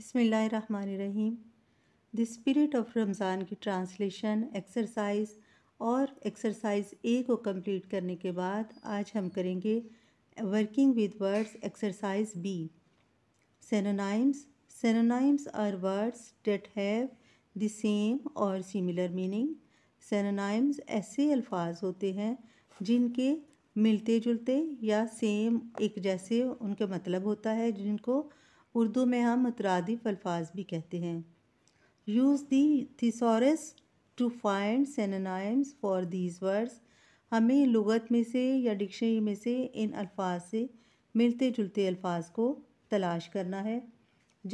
बिसमीम the spirit of Ramzan की translation exercise और एक्सरसाइज ए को कंप्लीट करने के बाद आज हम करेंगे working with words exercise B synonyms synonyms are words that have the same or similar meaning synonyms ऐसे अल्फाज होते हैं जिनके मिलते जुलते या सेम एक जैसे उनका मतलब होता है जिनको उर्दू में हम मुतरदिफ अल्फाज भी कहते हैं use the thesaurus to find synonyms for these words हमें लगत में से या डिक्शनरी में से इन अल्फाज से मिलते जुलते अल्फाज को तलाश करना है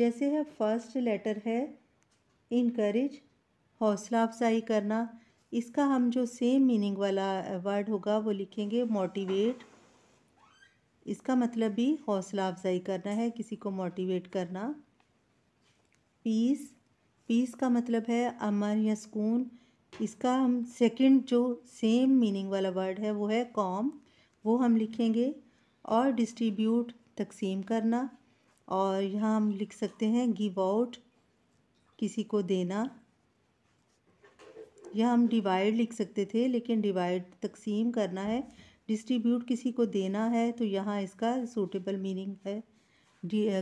जैसे है फर्स्ट लेटर है इनक्रेज हौसला अफजाई करना इसका हम जो सेम मीनिंग वाला वर्ड होगा वो लिखेंगे मोटिवेट इसका मतलब भी हौसला अफजाई करना है किसी को मोटिवेट करना पीस पीस का मतलब है अमन या सुकून इसका हम सेकंड जो सेम मीनिंग वाला वर्ड है वो है कॉम वो हम लिखेंगे और डिस्ट्रीब्यूट तकसीम करना और यहाँ हम लिख सकते हैं गिव आउट किसी को देना यह हम डिवाइड लिख सकते थे लेकिन डिवाइड तकसीम करना है डिस्ट्रीब्यूट किसी को देना है तो यहाँ इसका सूटेबल मीनिंग है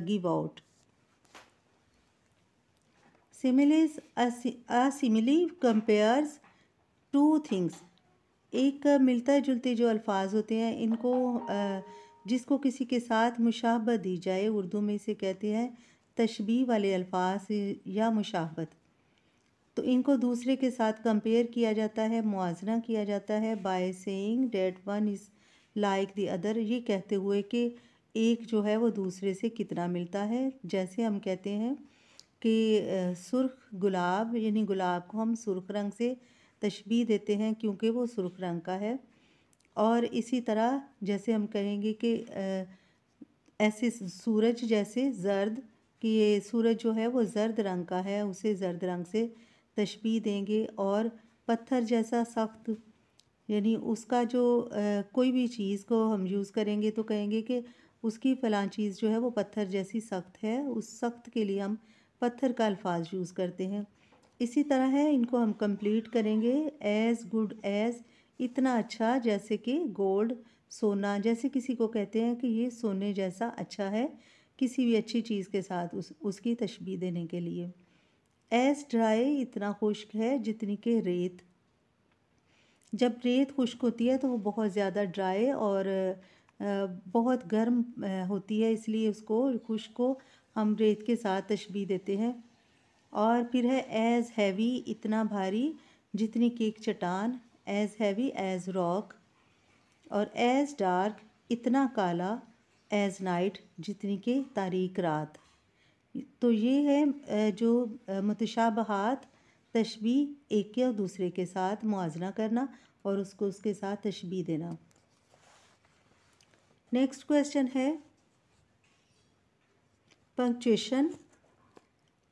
give out similes a simile compares two things एक मिलता जुलते जो अल्फाज होते हैं इनको जिसको किसी के साथ मुशाहबत दी जाए उर्दू में इसे कहते हैं तशबी वाले अल्फाज या मुशाहबत तो इनको दूसरे के साथ कंपेयर किया जाता है मुआजना किया जाता है by saying that one is like the other ये कहते हुए कि एक जो है वो दूसरे से कितना मिलता है जैसे हम कहते हैं कि सुर्ख गुलाब यानी गुलाब को हम सुर्ख रंग से तशबी देते हैं क्योंकि वो सुर्ख रंग का है और इसी तरह जैसे हम कहेंगे कि ऐसे सूरज जैसे जर्द कि ये सूरज जो है वो जर्द रंग का है उसे जर्द रंग से तशबी देंगे और पत्थर जैसा सख्त यानी उसका जो आ, कोई भी चीज़ को हम यूज़ करेंगे तो कहेंगे कि उसकी फ़लाँ चीज़ जो है वो पत्थर जैसी सख्त है उस सख्त के लिए हम पत्थर का अल्फाज यूज़ करते हैं इसी तरह है इनको हम कंप्लीट करेंगे एज़ गुड एज़ इतना अच्छा जैसे कि गोल्ड सोना जैसे किसी को कहते हैं कि ये सोने जैसा अच्छा है किसी भी अच्छी चीज़ के साथ उस उसकी तशबी देने के लिए एस ड्राई इतना खुश्क है जितनी कि रेत जब रेत खुश्क होती है तो वो बहुत ज़्यादा ड्राई और बहुत गर्म होती है इसलिए उसको खुश्क को हम रेत के साथ तशबी देते हैं और फिर है एज़ हैवी इतना भारी जितनी कि एक चट्टान एज़ हैवी एज़ रॉक और एज़ डार्क इतना काला एज़ नाइट जितनी कि तारीख रात तो ये है जो मतशाबहत तशबी एक के और दूसरे के साथ मुआजना करना और उसको उसके साथ तशबी देना नेक्स्ट क्वेश्चन है punctuation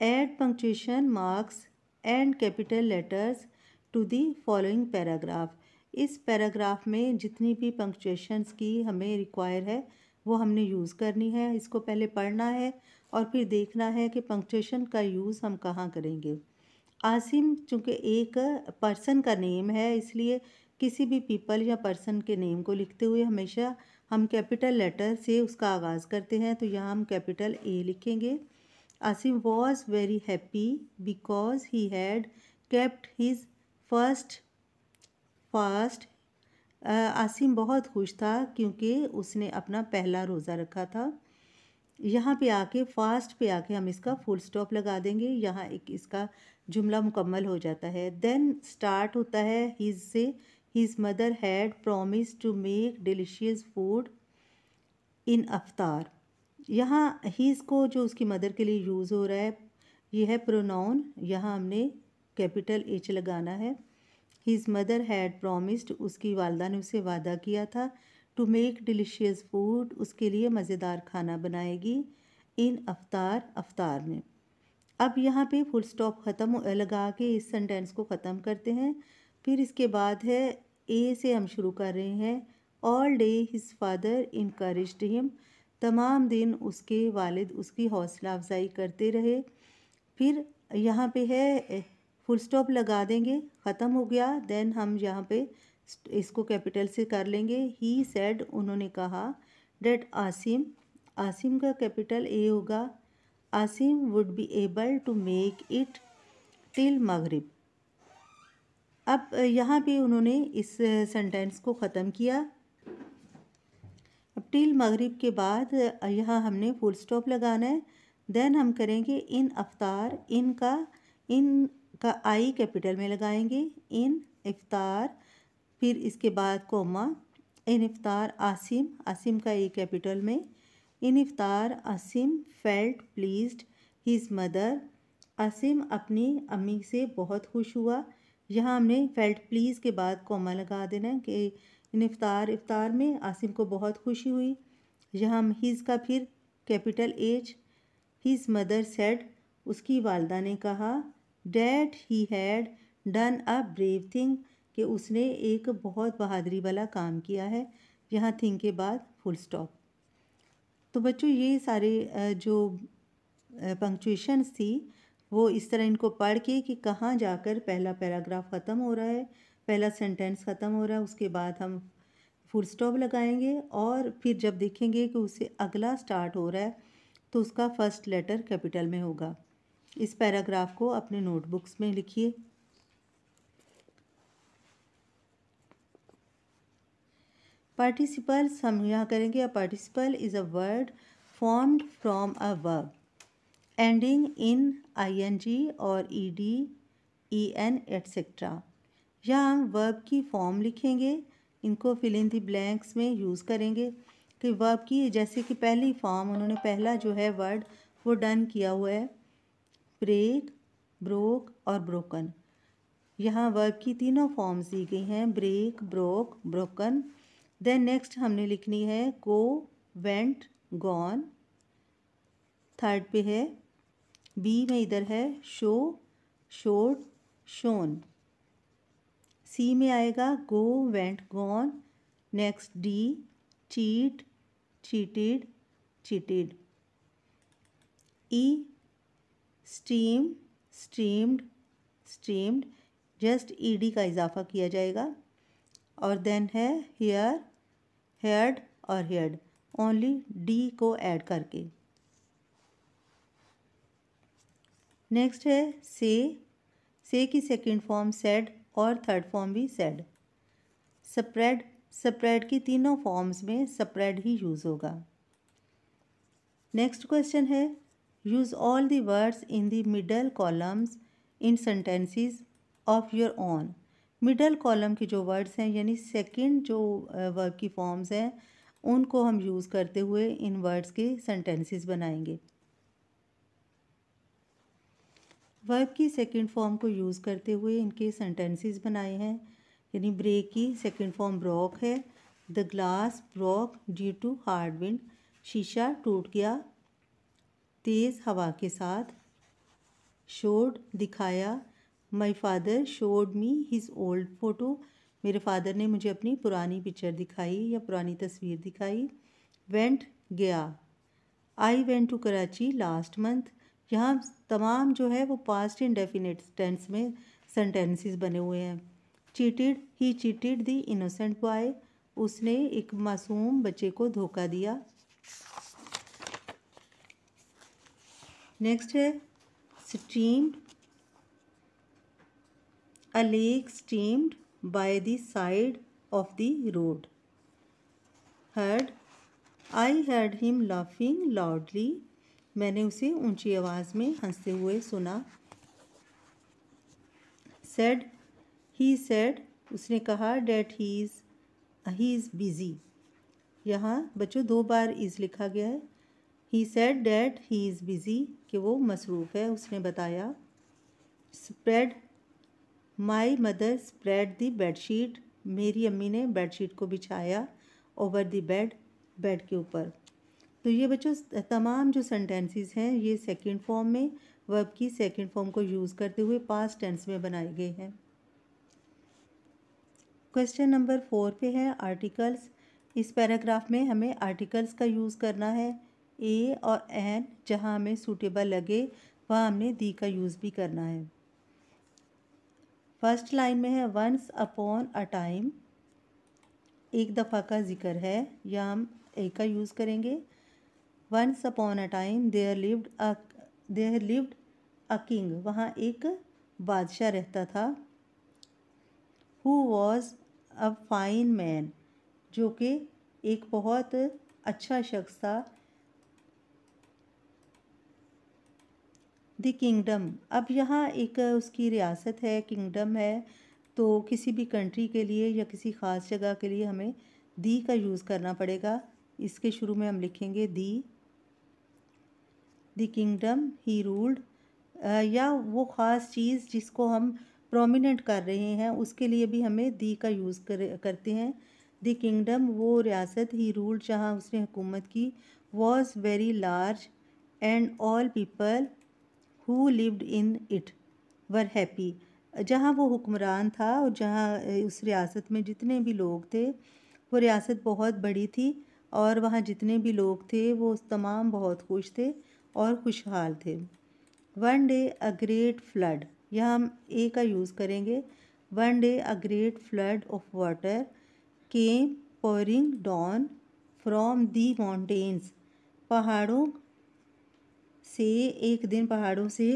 add punctuation marks and capital letters to the following paragraph इस पैराग्राफ में जितनी भी पंक्चुएशंस की हमें रिक्वायर है वो हमने यूज़ करनी है इसको पहले पढ़ना है और फिर देखना है कि पंक्चुएशन का यूज़ हम कहाँ करेंगे आसिम चूँकि एक पर्सन का नेम है इसलिए किसी भी पीपल या पर्सन के नेम को लिखते हुए हमेशा हम कैपिटल लेटर से उसका आगाज़ करते हैं तो यहाँ हम कैपिटल ए लिखेंगे Asim was very happy because he had kept his first fast Asim बहुत खुश था क्योंकि उसने अपना पहला रोज़ा रखा था यहाँ पे आके फास्ट पे आके हम इसका फुल स्टॉप लगा देंगे यहाँ एक इसका जुमला मुकम्मल हो जाता है देन स्टार्ट होता है हिज से his mother had promise to make delicious food in iftar यहाँ हीज को जो उसकी मदर के लिए यूज़ हो रहा है ये है प्रोनाउन यहाँ हमने कैपिटल एच लगाना है हिज़ मदर हैड प्रोमिस्ड उसकी वालदा ने उसे वादा किया था टू मेक डिलीशियस फूड उसके लिए मज़ेदार खाना बनाएगी इन अवतार अवतार में अब यहाँ पे फुल स्टॉप ख़त्म लगा के इस सेंटेंस को ख़त्म करते हैं फिर इसके बाद है ए से हम शुरू कर रहे हैं all day his father encouraged him तमाम दिन उसके वालिद उसकी हौसला अफजाई करते रहे फिर यहाँ पे है फुल स्टॉप लगा देंगे ख़त्म हो गया देन हम यहाँ पे इसको कैपिटल से कर लेंगे ही सेड उन्होंने कहा डेट आसिम आसिम का कैपिटल ए होगा Asim would be able to make it till maghrib अब यहाँ पे उन्होंने इस सेंटेंस को ख़त्म किया अब टिल मगरब के बाद यहाँ हमने फुल स्टॉप लगाना है देन हम करेंगे इन अफ्तार इन का इन का आई कैपिटल में लगाएंगे इन इफ्तार फिर इसके बाद कोमा इन इफ्तार आसिम आसिम का ई कैपिटल में in iftar Asim felt pleased his mother Asim अपनी अम्मी से बहुत खुश हुआ यहाँ हमने फेल्ट प्लीज़ के बाद कोमा लगा देना है कि इन इफ्तार इफ्तार में आसिम को बहुत खुशी हुई यहाँ हिज़ का फिर capital as his mother said उसकी वालदा ने कहा that he had done a brave thing कि उसने एक बहुत बहादुरी वाला काम किया है यहाँ थिंग के बाद फुल स्टॉप तो बच्चों ये सारे जो पंक्चुएशंस थी वो इस तरह इनको पढ़ के कि कहाँ जाकर पहला पैराग्राफ ख़त्म हो रहा है पहला सेंटेंस ख़त्म हो रहा है उसके बाद हम फुल स्टॉप लगाएंगे और फिर जब देखेंगे कि उससे अगला स्टार्ट हो रहा है तो उसका फर्स्ट लेटर कैपिटल में होगा इस पैराग्राफ को अपने नोटबुक्स में लिखिए पार्टिसिपल्स हम यहाँ करेंगे a participle is a word formed from a verb ending in I N G और E D E N etcetera यहाँ हम वर्ब की फॉर्म लिखेंगे इनको फिल इन दी ब्लैंक्स में यूज़ करेंगे कि वर्ब की जैसे कि पहली फॉर्म उन्होंने पहला जो है वर्ड वो डन किया हुआ है ब्रेक ब्रोक और ब्रोकन यहाँ वर्ब की तीनों फॉर्म्स दी गई हैं break broke broken then next हमने लिखनी है गो वेंट गॉन थर्ड पे है बी में इधर है शो शोड शोन सी में आएगा go went gone next D cheat cheated cheated E steam steamed steamed just ED का इजाफा किया जाएगा और देन है हेयर हेयर्ड और हेयर्ड ओनली डी को ऐड करके नेक्स्ट है से से की सेकंड फॉर्म सेड और थर्ड फॉर्म भी सेड स्प्रेड स्प्रेड की तीनों फॉर्म्स में स्प्रेड ही यूज़ होगा नेक्स्ट क्वेश्चन है Use all the words in the middle columns in sentences of your own. middle column के जो words हैं यानी second जो verb की forms हैं उनको हम use करते हुए इन words के sentences बनाएंगे verb की second form को use करते हुए इनके sentences बनाए हैं यानी break की second form broke है the glass broke due to hard wind शीशा टूट गया तेज़ हवा के साथ शोड दिखाया my father showed me his old photo मेरे फादर ने मुझे अपनी पुरानी पिक्चर दिखाई या पुरानी तस्वीर दिखाई वेंट गया I went to Karachi last month यहाँ तमाम जो है वो पास्ट इंडेफिनेट टेंस में सेंटेंसेस बने हुए हैं cheated he cheated the innocent boy उसने एक मासूम बच्चे को धोखा दिया नेक्स्ट है steamed a lake steamed by the side of the road heard I heard him laughing loudly मैंने उसे ऊंची आवाज़ में हंसते हुए सुना सेड ही सेड उसने कहा that he is he is busy यहाँ बच्चों दो बार इज़ लिखा गया है he said that he is busy कि वो मसरूफ़ है उसने बताया spread my mother spread the bedsheet मेरी अम्मी ने बेडशीट को बिछाया ओवर दी बेड बेड के ऊपर तो ये बच्चों तमाम जो सेंटेंसेस हैं ये सेकंड फॉर्म में वर्ब की सेकंड फॉर्म को यूज़ करते हुए पास्ट टेंस में बनाए गए हैं क्वेश्चन नंबर फोर पे है आर्टिकल्स इस पैराग्राफ में हमें आर्टिकल्स का यूज़ करना है ए और एन जहाँ हमें सूटेबल लगे वहाँ हमने दी का यूज़ भी करना है फर्स्ट लाइन में है वंस अपॉन अ टाइम एक दफ़ा का जिक्र है या हम ए का यूज़ करेंगे once upon a time there lived a there lived a king वहाँ एक बादशाह रहता था who was a fine man जो कि एक बहुत अच्छा शख्स था द किंगडम अब यहाँ एक उसकी रियासत है किंगडम है तो किसी भी कंट्री के लिए या किसी ख़ास जगह के लिए हमें दी का यूज़ करना पड़ेगा इसके शुरू में हम लिखेंगे the the kingdom he ruled या वो ख़ास चीज़ जिसको हम प्रोमिनेंट कर रहे हैं उसके लिए भी हमें दी का यूज़ कर, करते हैं द किंगडम वो रियासत ही रूल्ड जहाँ उसने हुकूमत की was very large and all people who lived in it were happy जहाँ वो हुक्मरान था और जहाँ उस रियासत में जितने भी लोग थे वो रियासत बहुत बड़ी थी और वहाँ जितने भी लोग थे वो तमाम बहुत खुश थे और खुशहाल थे one day a great flood यह हम ए का यूज़ करेंगे one day a great flood of water came pouring down from the mountains पहाड़ों से एक दिन पहाड़ों से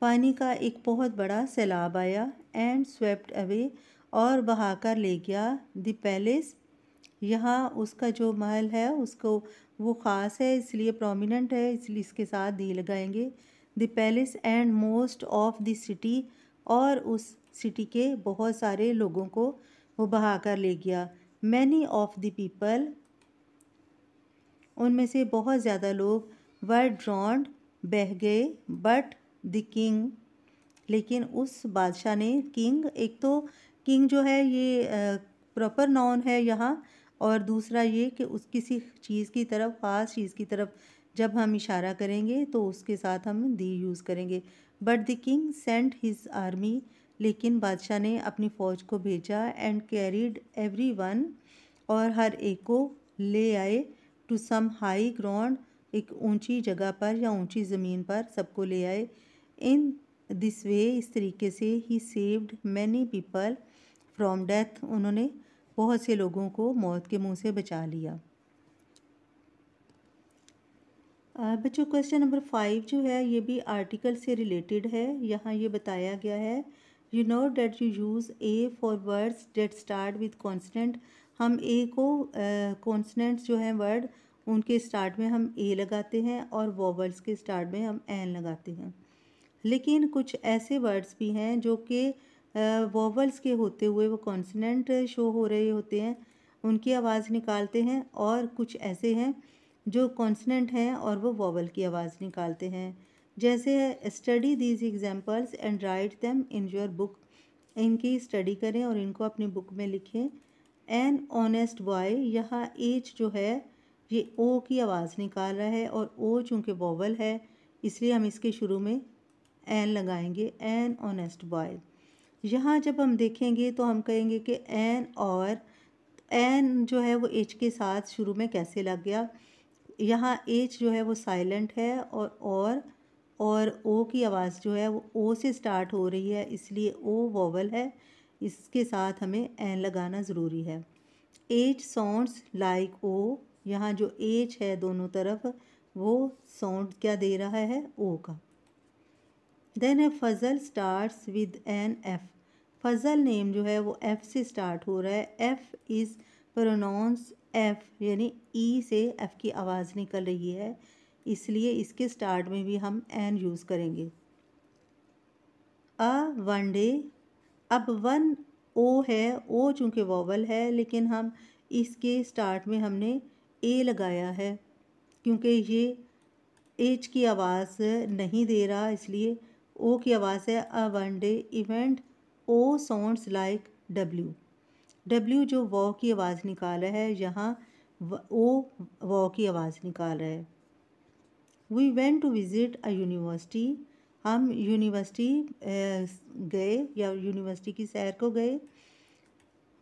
पानी का एक बहुत बड़ा सैलाब आया एंड स्वेप्ट अवे और बहाकर ले गया द पैलेस यहाँ उसका जो महल है उसको वो ख़ास है इसलिए प्रोमिनंट है इसलिए इसके साथ दी लगाएंगे the palace and most of the city और उस सिटी के बहुत सारे लोगों को वो बहा कर ले गया मैनी ऑफ द पीपल उनमें से बहुत ज़्यादा लोग वर ड्रॉन्ड बह गए बट द किंग लेकिन उस बादशाह ने किंग एक तो किंग जो है ये प्रॉपर नाउन है यहाँ और दूसरा ये कि उस किसी चीज़ की तरफ ख़ास चीज़ की तरफ जब हम इशारा करेंगे तो उसके साथ हम दी यूज़ करेंगे but the king sent his army लेकिन बादशाह ने अपनी फ़ौज को भेजा एंड कैरीड एवरी वन और हर एक को ले आए टू सम हाई ग्राउंड एक ऊंची जगह पर या ऊंची ज़मीन पर सबको ले आए इन दिस वे इस तरीके से he saved many people from death उन्होंने बहुत से लोगों को मौत के मुंह से बचा लिया बच्चों क्वेश्चन नंबर फाइव जो है ये भी आर्टिकल से रिलेटेड है यहाँ ये बताया गया है you know that you use A for words that start with consonant हम ए को कॉन्सनेंट्स जो हैं वर्ड उनके स्टार्ट में हम ए लगाते हैं और वॉवल्स के स्टार्ट में हम एन लगाते हैं लेकिन कुछ ऐसे वर्ड्स भी हैं जो कि वॉवल्स के होते हुए वो कॉन्सनेंट शो हो रहे होते हैं उनकी आवाज़ निकालते हैं और कुछ ऐसे हैं जो कॉन्सनेंट हैं और वो वॉवल की आवाज़ निकालते हैं जैसे study these examples and write them in your book इनकी स्टडी करें और इनको अपनी बुक में लिखें एन ऑनेस्ट बॉय यहाँ एच जो है ये ओ की आवाज़ निकाल रहा है और ओ चूँकि बॉबल है इसलिए हम इसके शुरू में एन लगाएंगे एन ऑनेस्ट बॉय यहाँ जब हम देखेंगे तो हम कहेंगे कि एन और एन जो है वो एच के साथ शुरू में कैसे लग गया यहाँ एच जो है वो साइलेंट है और और और ओ की आवाज़ जो है वो ओ से स्टार्ट हो रही है इसलिए ओ वॉवल है इसके साथ हमें एन लगाना ज़रूरी है एच साउंड लाइक ओ यहाँ जो एच है दोनों तरफ वो साउंड क्या दे रहा है ओ का then A Fazal starts with an F Fazal name जो है वो एफ़ से स्टार्ट हो रहा है एफ़ इज़ प्रोनाउंस एफ़ यानी ई e से एफ़ की आवाज़ निकल रही है इसलिए इसके स्टार्ट में भी हम एन यूज़ करेंगे अ वन डे अब वन ओ है ओ चूँकि वॉवल है लेकिन हम इसके स्टार्ट में हमने ए लगाया है क्योंकि ये एच की आवाज़ नहीं दे रहा इसलिए ओ की आवाज़ है a one day event O sounds like W W जो वॉ की आवाज़ निकाल रहा है यहाँ ओ वॉ की आवाज़ निकाल रहा है we went to visit a university हम यूनिवर्सिटी गए या यूनिवर्सिटी की सैर को गए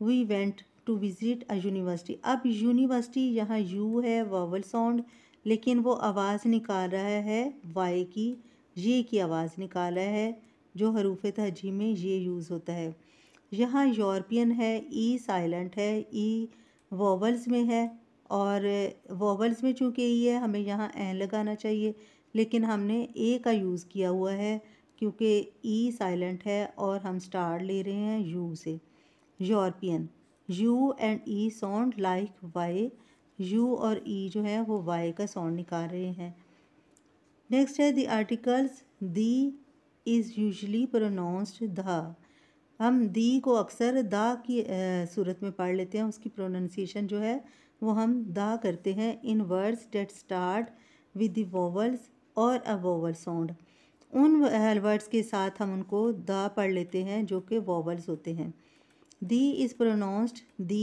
we went to visit a university अब यूनिवर्सिटी यहाँ यू है वावल साउंड लेकिन वो आवाज़ निकाल रहा है वाई की ये की आवाज़ निकाल रहा है जो हरूफ तहजी में ये यूज़ होता है यहाँ यूरोपियन है ई e साइलेंट है ई e वोवल्स में है और वोवल्स में चूँकि ई e है हमें यहाँ एन लगाना चाहिए लेकिन हमने ए का यूज़ किया हुआ है क्योंकि ई e साइलेंट है और हम स्टार ले रहे हैं यू से European U and E sound like Y U और ई e जो है वो वाई का साउंड निकाल रहे हैं नेक्स्ट है the articles the is usually pronounced the हम दी को अक्सर दा की सूरत में पढ़ लेते हैं उसकी प्रोनाउंसिएशन जो है वो हम दा करते हैं in words that start with the vowels और अ वोवल साउंड उन वर्ड्स के साथ हम उनको द पढ़ लेते हैं जो कि वोवल्स होते हैं दी इज़ प्रोनाउंस्ड दी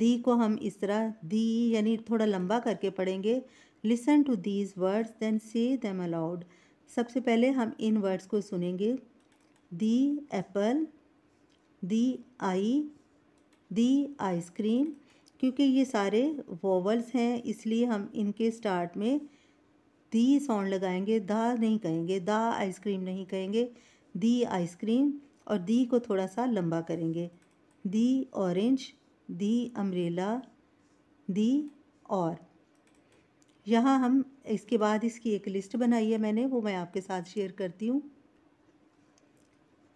दी को हम इस तरह दी यानी थोड़ा लंबा करके पढ़ेंगे listen to these words then say them aloud सबसे पहले हम इन वर्ड्स को सुनेंगे दी एप्पल दी आई दी आइसक्रीम क्योंकि ये सारे वोवल्स हैं इसलिए हम इनके स्टार्ट में दी साउंड लगाएंगे दा नहीं कहेंगे दा आइसक्रीम नहीं कहेंगे दी आइसक्रीम और दी को थोड़ा सा लंबा करेंगे दी ऑरेंज दी अम्ब्रेला दी और यहाँ हम इसके बाद इसकी एक लिस्ट बनाई है मैंने वो मैं आपके साथ शेयर करती हूँ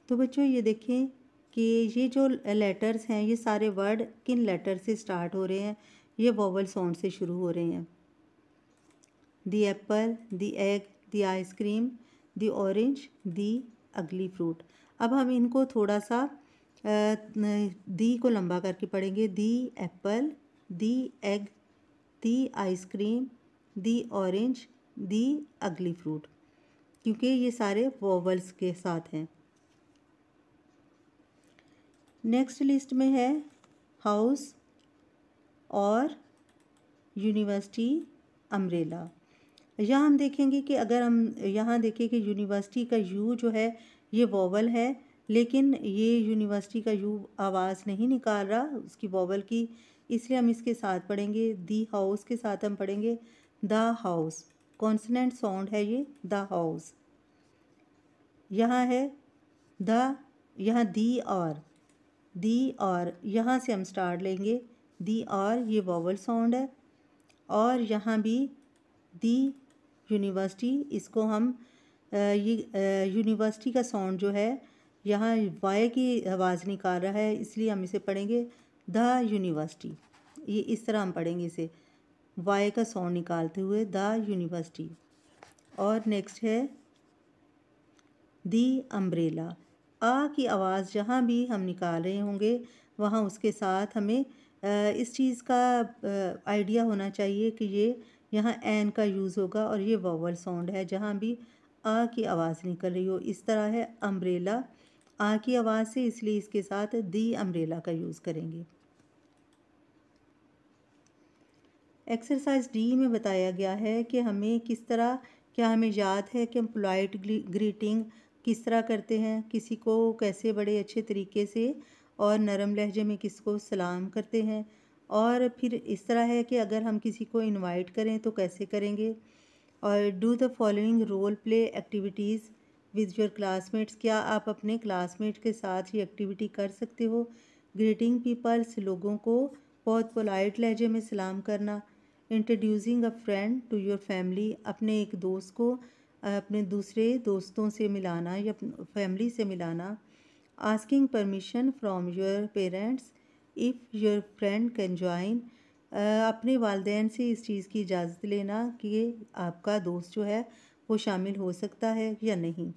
तो बच्चों ये देखें कि ये जो लेटर्स हैं ये सारे वर्ड किन लेटर से स्टार्ट हो रहे हैं ये वोवल साउंड से शुरू हो रहे हैं the apple the egg the ice cream the orange the ugly fruit अब हम इनको थोड़ा सा दी को लंबा करके पढ़ेंगे the apple the egg the ice cream the orange the ugly fruit क्योंकि ये सारे वॉवल्स के साथ हैं नेक्स्ट लिस्ट में है हाउस और यूनिवर्सिटी अम्ब्रेला यहाँ हम देखेंगे कि अगर हम यहाँ देखें कि यूनिवर्सिटी का यू जो है ये वॉवल है लेकिन ये यूनिवर्सिटी का यू आवाज़ नहीं निकाल रहा उसकी वॉवल की इसलिए हम इसके साथ पढ़ेंगे दी हाउस के साथ हम पढ़ेंगे द हाउस कॉन्सनेंट साउंड है ये द हाउस यहाँ है द यहाँ दी और दी और यहाँ से हम स्टार्ट लेंगे दी और ये वॉवल साउंड है और यहाँ भी दी यूनिवर्सिटी इसको हम ये यूनिवर्सिटी का साउंड जो है यहाँ वाय की आवाज़ निकाल रहा है इसलिए हम इसे पढ़ेंगे द यूनिवर्सिटी ये इस तरह हम पढ़ेंगे इसे वाय का साउंड निकालते हुए द यूनिवर्सिटी और नेक्स्ट है दी अम्ब्रेला आ की आवाज़ जहाँ भी हम निकाल रहे होंगे वहाँ उसके साथ हमें इस चीज़ का आइडिया होना चाहिए कि ये यहाँ एन का यूज़ होगा और ये वोवल साउंड है जहाँ भी आ की आवाज़ निकल रही हो इस तरह है अम्ब्रेला आ की आवाज़ से इसलिए इसके साथ दी अम्ब्रेला का यूज़ करेंगे एक्सरसाइज डी में बताया गया है कि हमें किस तरह क्या हमें याद है कि हम ग्रीटिंग किस तरह करते हैं किसी को कैसे बड़े अच्छे तरीके से और नरम लहजे में किसको सलाम करते हैं और फिर इस तरह है कि अगर हम किसी को इनवाइट करें तो कैसे करेंगे और do the following role play activities with your classmates क्या आप अपने क्लासमेट के साथ ये एक्टिविटी कर सकते हो ग्रीटिंग पीपल्स लोगों को बहुत पोलाइट लहजे में सलाम करना introducing a friend to your family अपने एक दोस्त को अपने दूसरे दोस्तों से मिलाना या फैमिली से मिलाना asking permission from your parents if your friend can join अपने वालदेन से इस चीज़ की इजाज़त लेना कि आपका दोस्त जो है वो शामिल हो सकता है या नहीं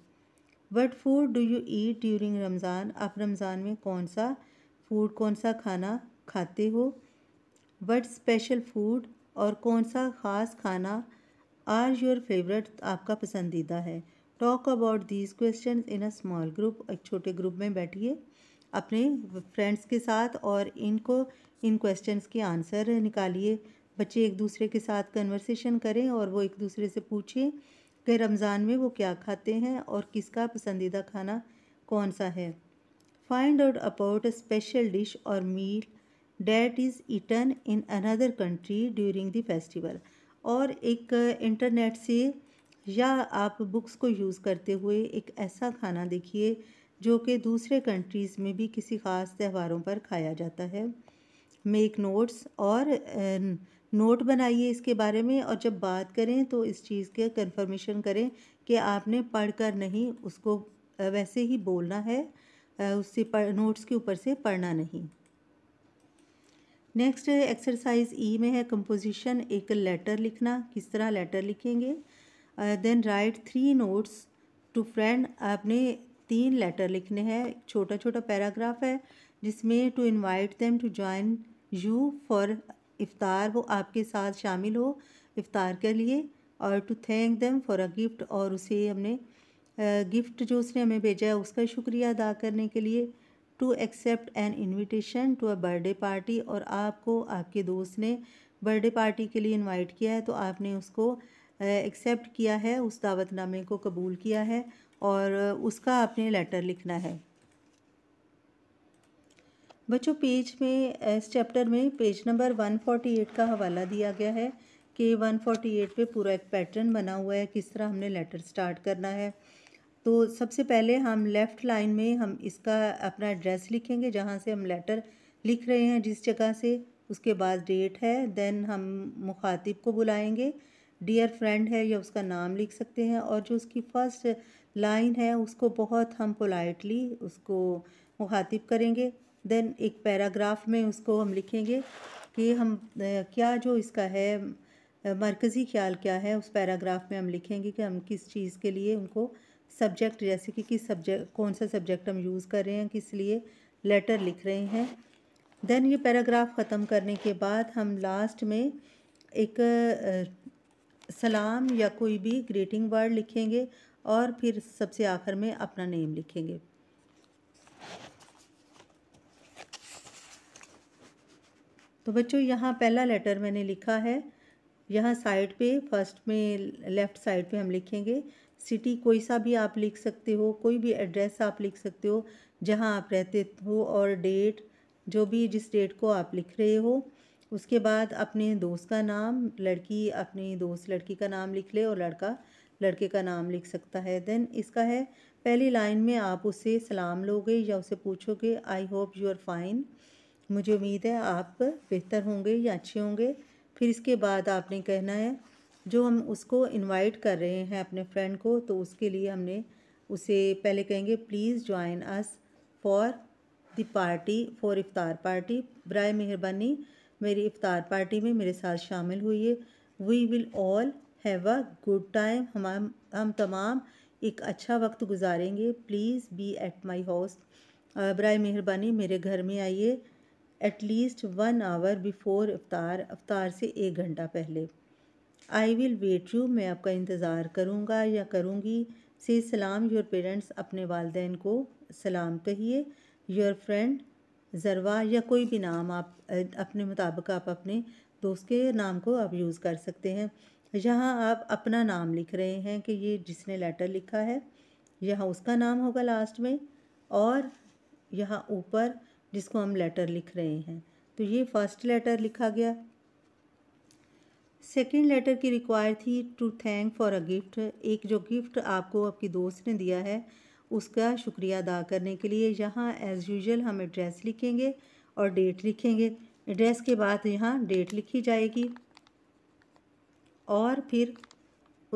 what food do you eat during Ramzan आप रमज़ान में कौन सा फूड कौन सा खाना खाते हो वट स्पेशल फूड और कौन सा ख़ास खाना आर योर फेवरेट आपका पसंदीदा है talk about these question in a small group एक छोटे ग्रुप में बैठिए अपने फ्रेंड्स के साथ और इनको इन क्वेश्चंस के आंसर निकालिए बच्चे एक दूसरे के साथ कन्वर्सेशन करें और वो एक दूसरे से पूछें कि रमज़ान में वो क्या खाते हैं और किसका पसंदीदा खाना कौन सा है find out about a special dish or meal that is eaten in another country during the festival और एक इंटरनेट से या आप बुक्स को यूज़ करते हुए एक ऐसा खाना देखिए जो कि दूसरे कंट्रीज़ में भी किसी ख़ास त्यौहारों पर खाया जाता है मेक नोट्स और नोट बनाइए इसके बारे में और जब बात करें तो इस चीज़ के कंफर्मेशन करें कि आपने पढ़कर नहीं उसको वैसे ही बोलना है उससे नोट्स के ऊपर से पढ़ना नहीं नेक्स्ट एक्सरसाइज ई में है कंपोजिशन एक लेटर लिखना किस तरह लेटर लिखेंगे then write three notes to friend आपने तीन लेटर लिखने हैं छोटा छोटा पैराग्राफ है जिसमें to invite them to join you for iftar वो आपके साथ शामिल हो इफ्तार के लिए और to thank them for a gift और उसे हमने गिफ्ट जो उसने हमें भेजा है उसका शुक्रिया अदा करने के लिए to accept an invitation to a birthday party और आपको आपके दोस्त ने बर्थडे पार्टी के लिए इनवाइट किया है तो आपने उसको एक्सेप्ट किया है उस दावतनामे को कबूल किया है और उसका आपने लेटर लिखना है बच्चों पेज में इस चैप्टर में पेज नंबर 148 का हवाला दिया गया है कि 148 पे पूरा एक पैटर्न बना हुआ है किस तरह हमने लेटर स्टार्ट करना है तो सबसे पहले हम लेफ़्ट लाइन में हम इसका अपना एड्रेस लिखेंगे जहाँ से हम लेटर लिख रहे हैं जिस जगह से उसके बाद डेट है देन हम मुखातिब को बुलाएंगे डियर फ्रेंड है या उसका नाम लिख सकते हैं और जो उसकी फ़र्स्ट लाइन है उसको बहुत हम पोलाइटली उसको मुखातिब करेंगे देन एक पैराग्राफ में उसको हम लिखेंगे कि हम क्या जो इसका है मरकज़ी ख्याल क्या है उस पैराग्राफ में हम लिखेंगे कि हम किस चीज़ के लिए उनको सब्जेक्ट जैसे कि किस सब्जेक्ट कौन सा सब्जेक्ट हम यूज़ कर रहे हैं किस लिए लेटर लिख रहे हैं देन ये पैराग्राफ ख़त्म करने के बाद हम लास्ट में एक सलाम या कोई भी ग्रीटिंग वर्ड लिखेंगे और फिर सबसे आखिर में अपना नेम लिखेंगे तो बच्चों यहाँ पहला लेटर मैंने लिखा है यहाँ साइड पे फर्स्ट में लेफ़्ट साइड पे हम लिखेंगे सिटी कोई सा भी आप लिख सकते हो कोई भी एड्रेस आप लिख सकते हो जहाँ आप रहते हो और डेट जो भी जिस डेट को आप लिख रहे हो उसके बाद अपने दोस्त का नाम लड़की अपनी दोस्त लड़की का नाम लिख ले और लड़का लड़के का नाम लिख सकता है देन इसका है पहली लाइन में आप उससे सलाम लोगे या उसे पूछोगे I hope you are fine मुझे उम्मीद है आप बेहतर होंगे या अच्छे होंगे फिर इसके बाद आपने कहना है जो हम उसको इनवाइट कर रहे हैं अपने फ्रेंड को तो उसके लिए हमने उसे पहले कहेंगे please join us for the party for iftar party बर मेहरबानी मेरी इफ़ार पार्टी में मेरे साथ शामिल हुई है we will all have a good time हम हम तमाम एक अच्छा वक्त गुजारेंगे please be at my house ब्राय मेहरबानी मेरे घर में आइए एटलीस्ट वन आवर बिफोर अवतार अवतार से एक घंटा पहले आई विल वेट यू मैं आपका इंतज़ार करूँगा या करूँगी से सलाम योर पेरेंट्स अपने वालदेन को सलाम कहिए योर फ्रेंड ज़रवा या कोई भी नाम आप अपने मुताबिक आप अपने दोस्त के नाम को आप यूज़ कर सकते हैं यहाँ आप अपना नाम लिख रहे हैं कि ये जिसने लेटर लिखा है यहाँ उसका नाम होगा लास्ट में और यहाँ ऊपर जिसको हम लेटर लिख रहे हैं तो ये फर्स्ट लेटर लिखा गया सेकेंड लेटर की रिक्वायर थी to thank for a gift एक जो गिफ्ट आपको आपकी दोस्त ने दिया है उसका शुक्रिया अदा करने के लिए यहाँ एज़ यूजल हम एड्रेस लिखेंगे और डेट लिखेंगे एड्रेस के बाद यहाँ डेट लिखी जाएगी और फिर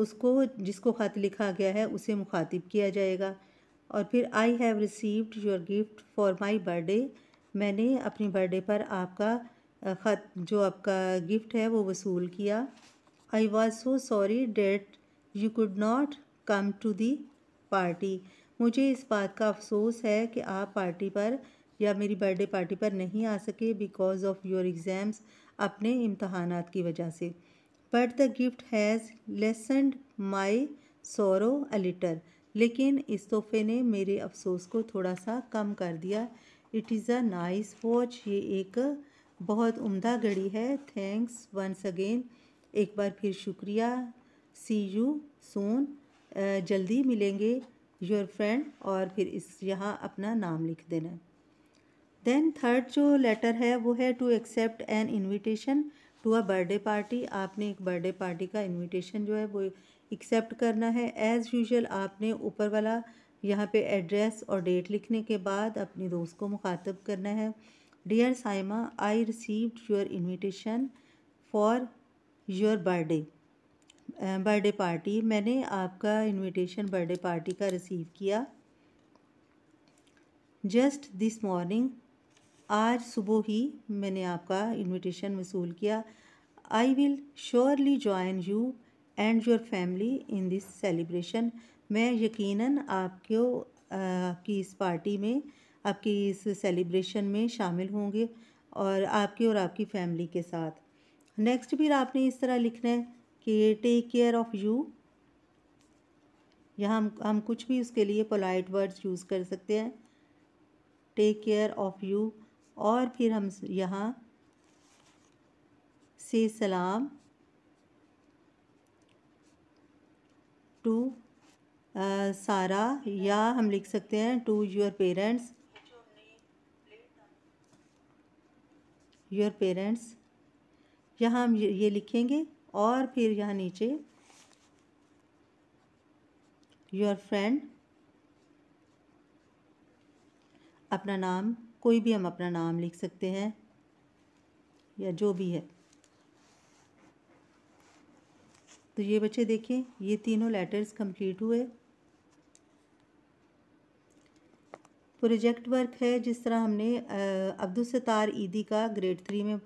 उसको जिसको ख़त लिखा गया है उसे मुखातिब किया जाएगा और फिर I have received your gift for my birthday मैंने अपनी बर्थडे पर आपका ख़त जो आपका गिफ्ट है वो वसूल किया I was so sorry that you could not come to the party मुझे इस बात का अफसोस है कि आप पार्टी पर या मेरी बर्थडे पार्टी पर नहीं आ सके बिकॉज़ ऑफ़ योर एग्ज़ाम्स अपने इम्तहान की वजह से but the gift has lessened my sorrow a little लेकिन इस तोहफे ने मेरे अफसोस को थोड़ा सा कम कर दिया it is a nice watch ये एक बहुत उम्दा घड़ी है थैंक्स वंस अगेन एक बार फिर शुक्रिया सी यू सोन जल्दी मिलेंगे योर फ्रेंड और फिर इस यहाँ अपना नाम लिख देना देन थर्ड जो लेटर है वो है टू एक्सेप्ट एन इन्विटेशन हुआ बर्थडे पार्टी आपने एक बर्थडे पार्टी का इनविटेशन जो है वो एक्सेप्ट करना है एज़ यूजल आपने ऊपर वाला यहाँ पे एड्रेस और डेट लिखने के बाद अपने दोस्त को मुखातब करना है dear Saima I received your invitation for your birthday birthday party मैंने आपका इनविटेशन बर्थडे पार्टी का रिसीव किया जस्ट दिस मॉर्निंग आज सुबह ही मैंने आपका इनविटेशन वसूल किया I will surely join you and your family in this celebration मैं यकीनन आपको आपकी इस पार्टी में आपकी इस सेलिब्रेशन में शामिल होंगे और आपके और आपकी फैमिली के साथ नेक्स्ट फिर आपने इस तरह लिखना है कि टेक केयर ऑफ़ यू यहाँ हम हम कुछ भी उसके लिए पोलाइट वर्ड्स यूज़ कर सकते हैं टेक केयर ऑफ़ यू और फिर हम यहाँ से सलाम टू सारा या हम लिख सकते हैं to your parents your parents यहाँ हम ये लिखेंगे और फिर यहाँ नीचे योर फ्रेंड अपना नाम कोई भी हम अपना नाम लिख सकते हैं या जो भी है तो ये बच्चे देखें ये तीनों लेटर्स कंप्लीट हुए प्रोजेक्ट तो वर्क है जिस तरह हमने अब्दुलसतार ईदी का ग्रेड थ्री में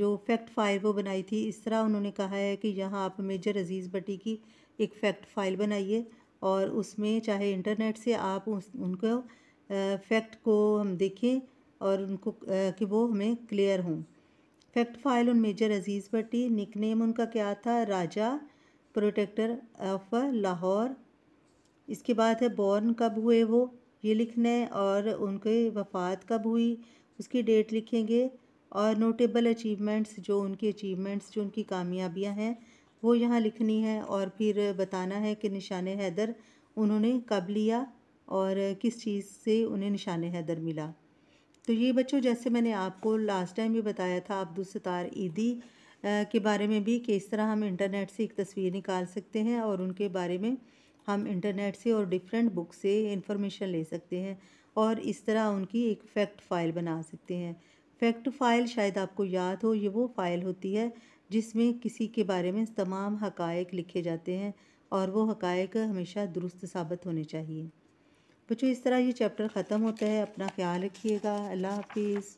जो फैक्ट फाइल वो बनाई थी इस तरह उन्होंने कहा है कि यहाँ आप मेजर अजीज़ भट्टी की एक फैक्ट फाइल बनाइए और उसमें चाहे इंटरनेट से आप उस उनको फैक्ट को हम देखें और उनको कि वो हमें क्लियर हों फैक्ट फाइल उन Major Aziz Bhatti nickname उनका क्या था राजा प्रोटेक्टर ऑफ लाहौर इसके बाद है बॉर्न कब हुए वो ये लिखना है और उनके वफ़ात कब हुई उसकी डेट लिखेंगे और नोटेबल अचीवमेंट्स जो उनकी अचीवमेंट्स जो उनकी कामयाबियां हैं वो यहाँ लिखनी है और फिर बताना है कि निशान हैदर उन्होंने कब लिया और किस चीज़ से उन्हें निशान हैदर मिला तो ये बच्चों जैसे मैंने आपको लास्ट टाइम भी बताया था अब्दुलसतार ईदी के बारे में भी कि इस तरह हम इंटरनेट से एक तस्वीर निकाल सकते हैं और उनके बारे में हम इंटरनेट से और डिफरेंट बुक से इंफॉर्मेशन ले सकते हैं और इस तरह उनकी एक फैक्ट फ़ाइल बना सकते हैं फैक्ट फ़ाइल शायद आपको याद हो ये वो फ़ाइल होती है जिसमें किसी के बारे में तमाम हकायक लिखे जाते हैं और वो हकायक हमेशा दुरुस्त साबित होने चाहिए बच्चों इस तरह ये चैप्टर ख़त्म होता है अपना ख्याल रखिएगा अल्लाह हाफिज़